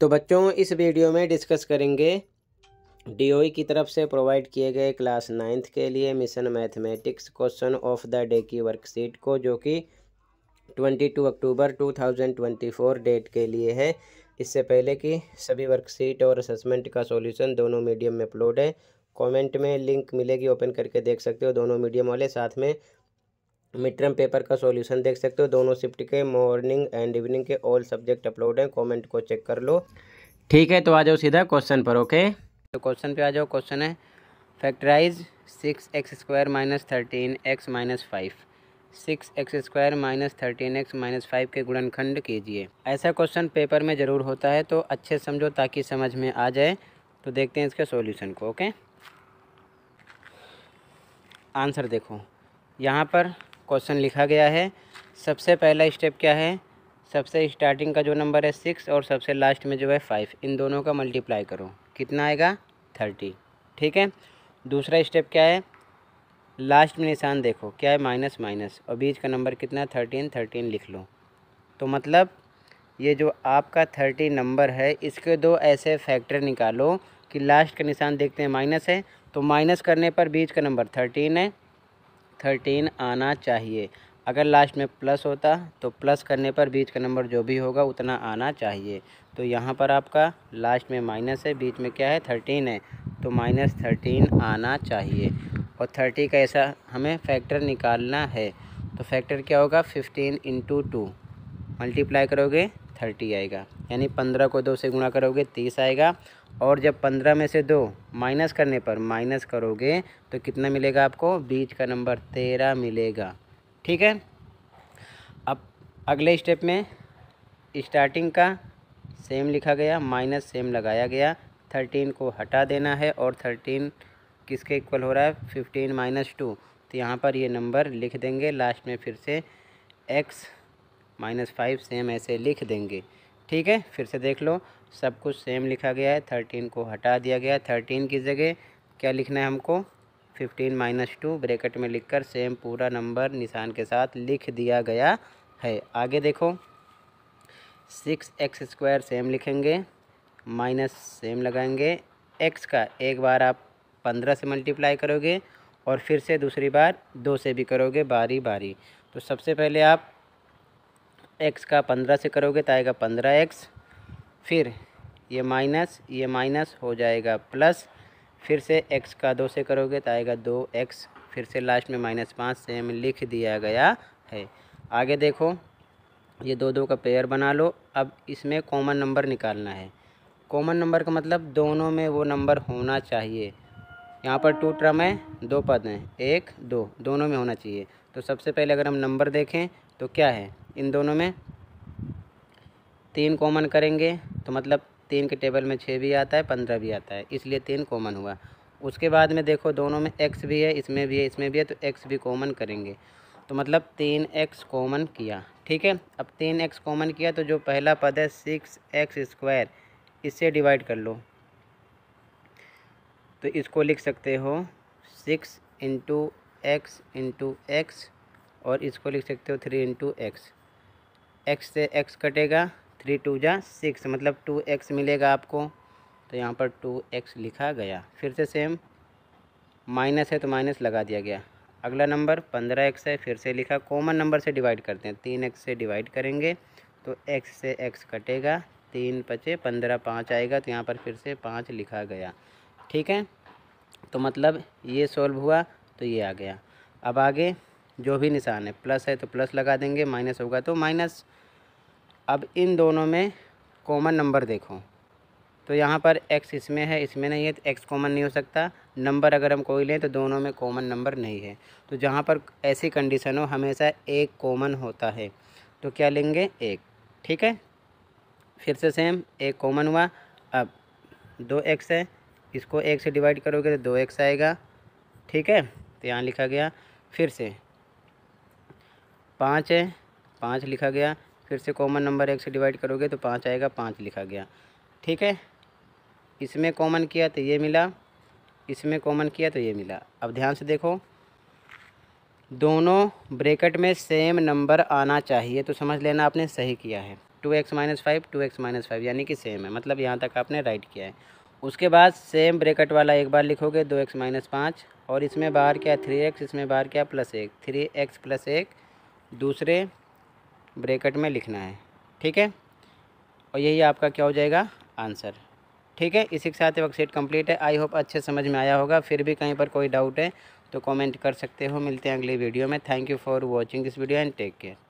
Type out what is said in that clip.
तो बच्चों इस वीडियो में डिस्कस करेंगे डी e की तरफ से प्रोवाइड किए गए क्लास नाइन्थ के लिए mission mathematics question of the day की वर्कशीट को जो कि 22 अक्टूबर 2024 डेट के लिए है इससे पहले कि सभी वर्कशीट और असेसमेंट का सॉल्यूशन दोनों मीडियम में अपलोड है कमेंट में लिंक मिलेगी ओपन करके देख सकते हो दोनों मीडियम वाले साथ में मिड टर्म पेपर का सॉल्यूशन देख सकते हो दोनों शिफ्ट के मॉर्निंग एंड इवनिंग के ऑल सब्जेक्ट अपलोड हैं कमेंट को चेक कर लो ठीक है तो आ जाओ सीधा क्वेश्चन पर ओके तो क्वेश्चन पे आ जाओ क्वेश्चन है factorise six x square minus thirteen x minus five six x square minus thirteen x minus five के गुणनखंड कीजिए ऐसा क्वेश्चन पेपर में ज़रूर होता है तो अच्छे समझो ताकि समझ में आ जाए तो देखते हैं इसके सॉल्यूशन को ओके आंसर देखो यहाँ पर क्वेश्चन लिखा गया है सबसे पहला स्टेप क्या है सबसे स्टार्टिंग का जो नंबर है सिक्स और सबसे लास्ट में जो है फाइव इन दोनों का मल्टीप्लाई करो कितना आएगा थर्टी ठीक है दूसरा स्टेप क्या है लास्ट में निशान देखो क्या है माइनस माइनस और बीच का नंबर कितना है थर्टीन थर्टीन लिख लो तो मतलब ये जो आपका थर्टी नंबर है इसके दो ऐसे फैक्टर निकालो कि लास्ट का निशान देखते हैं माइनस है तो माइनस करने पर बीच का नंबर थर्टीन है थर्टीन आना चाहिए अगर लास्ट में प्लस होता तो प्लस करने पर बीच का नंबर जो भी होगा उतना आना चाहिए तो यहाँ पर आपका लास्ट में माइनस है बीच में क्या है थर्टीन है तो माइनस थर्टीन आना चाहिए और थर्टी का ऐसा हमें फैक्टर निकालना है तो फैक्टर क्या होगा फिफ्टीन इंटू टू मल्टीप्लाई करोगे थर्टी आएगा यानी पंद्रह को दो से गुणा करोगे तीस आएगा और जब पंद्रह में से दो माइनस करने पर माइनस करोगे तो कितना मिलेगा आपको बीच का नंबर तेरह मिलेगा ठीक है अब अगले स्टेप में स्टार्टिंग का सेम लिखा गया माइनस सेम लगाया गया थर्टीन को हटा देना है और थर्टीन किसके इक्वल हो रहा है फिफ्टीन माइनस टू तो यहाँ पर ये नंबर लिख देंगे लास्ट में फिर से एक्स माइनस फाइव सेम ऐसे लिख देंगे ठीक है फिर से देख लो सब कुछ सेम लिखा गया है थर्टीन को हटा दिया गया है थर्टीन की जगह क्या लिखना है हमको फिफ्टीन माइनस टू ब्रेकेट में लिखकर सेम पूरा नंबर निशान के साथ लिख दिया गया है आगे देखो सिक्स एक्स स्क्वायर सेम लिखेंगे माइनस सेम लगाएंगे एक्स का एक बार आप पंद्रह से मल्टीप्लाई करोगे और फिर से दूसरी बार दो से भी करोगे बारी बारी तो सबसे पहले आप एक्स का पंद्रह से करोगे तो आएगा पंद्रह एक्स फिर ये माइनस ये माइनस हो जाएगा प्लस फिर से एक्स का दो से करोगे तो आएगा दो एक्स फिर से लास्ट में माइनस पाँच सेम लिख दिया गया है आगे देखो ये दो दो का पेयर बना लो अब इसमें कॉमन नंबर निकालना है कॉमन नंबर का मतलब दोनों में वो नंबर होना चाहिए यहाँ पर टू ट्रम है दो पद हैं एक दो दोनों में होना चाहिए तो सबसे पहले अगर हम नंबर देखें तो क्या है इन दोनों में तीन कॉमन करेंगे तो मतलब तीन के टेबल में छः भी आता है पंद्रह भी आता है इसलिए तीन कॉमन हुआ उसके बाद में देखो दोनों में एक्स भी है इसमें भी है इसमें भी है तो एक्स भी कॉमन करेंगे तो मतलब तीन एक्स कॉमन किया ठीक है अब तीन एक्स कॉमन किया तो जो पहला पद है सिक्स एक्स स्क्वायर इससे डिवाइड कर लो तो इसको लिख सकते हो six into x into x और इसको लिख सकते हो थ्री इंटू एक्स एक्स से एक्स कटेगा थ्री टू जा सिक्स मतलब टू एक्स मिलेगा आपको तो यहाँ पर टू एक्स लिखा गया फिर से सेम माइनस है तो माइनस लगा दिया गया अगला नंबर पंद्रह एक्स है फिर से लिखा कॉमन नंबर से डिवाइड करते हैं तीन एक्स से डिवाइड करेंगे तो एक्स से एक्स कटेगा तीन पचे पंद्रह पाँच आएगा तो यहाँ पर फिर से पाँच लिखा गया ठीक है तो मतलब ये सॉल्व हुआ तो ये आ गया अब आगे जो भी निशान है प्लस है तो प्लस लगा देंगे माइनस होगा तो माइनस अब इन दोनों में कॉमन नंबर देखो तो यहाँ पर एक्स इसमें है इसमें नहीं है तो एक्स कॉमन नहीं हो सकता नंबर अगर हम कोई लें तो दोनों में कॉमन नंबर नहीं है तो जहाँ पर ऐसी कंडीशन हो हमेशा एक कॉमन होता है तो क्या लेंगे एक ठीक है फिर से सेम एक कॉमन हुआ अब दो एक्स है इसको एक से डिवाइड करोगे तो दो एक्स आएगा ठीक है तो यहाँ लिखा गया फिर से पाँच है पाँच लिखा गया फिर से कॉमन नंबर एक से डिवाइड करोगे तो पाँच आएगा पाँच लिखा गया ठीक है इसमें कॉमन किया तो ये मिला इसमें कॉमन किया तो ये मिला अब ध्यान से देखो दोनों ब्रेकेट में सेम नंबर आना चाहिए तो समझ लेना आपने सही किया है two x minus five two x minus five यानी कि सेम है मतलब यहाँ तक आपने राइट किया है उसके बाद सेम ब्रेकेट वाला एक बार लिखोगे दो एक्स माइनस पाँच और इसमें बाहर क्या थ्री एक्स इसमें बाहर क्या प्लस एक थ्री एक्स प्लस एक दूसरे ब्रेकेट में लिखना है ठीक है और यही आपका क्या हो जाएगा आंसर ठीक है इसी के साथ वर्कशीट कंप्लीट है आई होप अच्छे समझ में आया होगा फिर भी कहीं पर कोई डाउट है तो कमेंट कर सकते हो मिलते हैं अगली वीडियो में thank you for watching this video and take care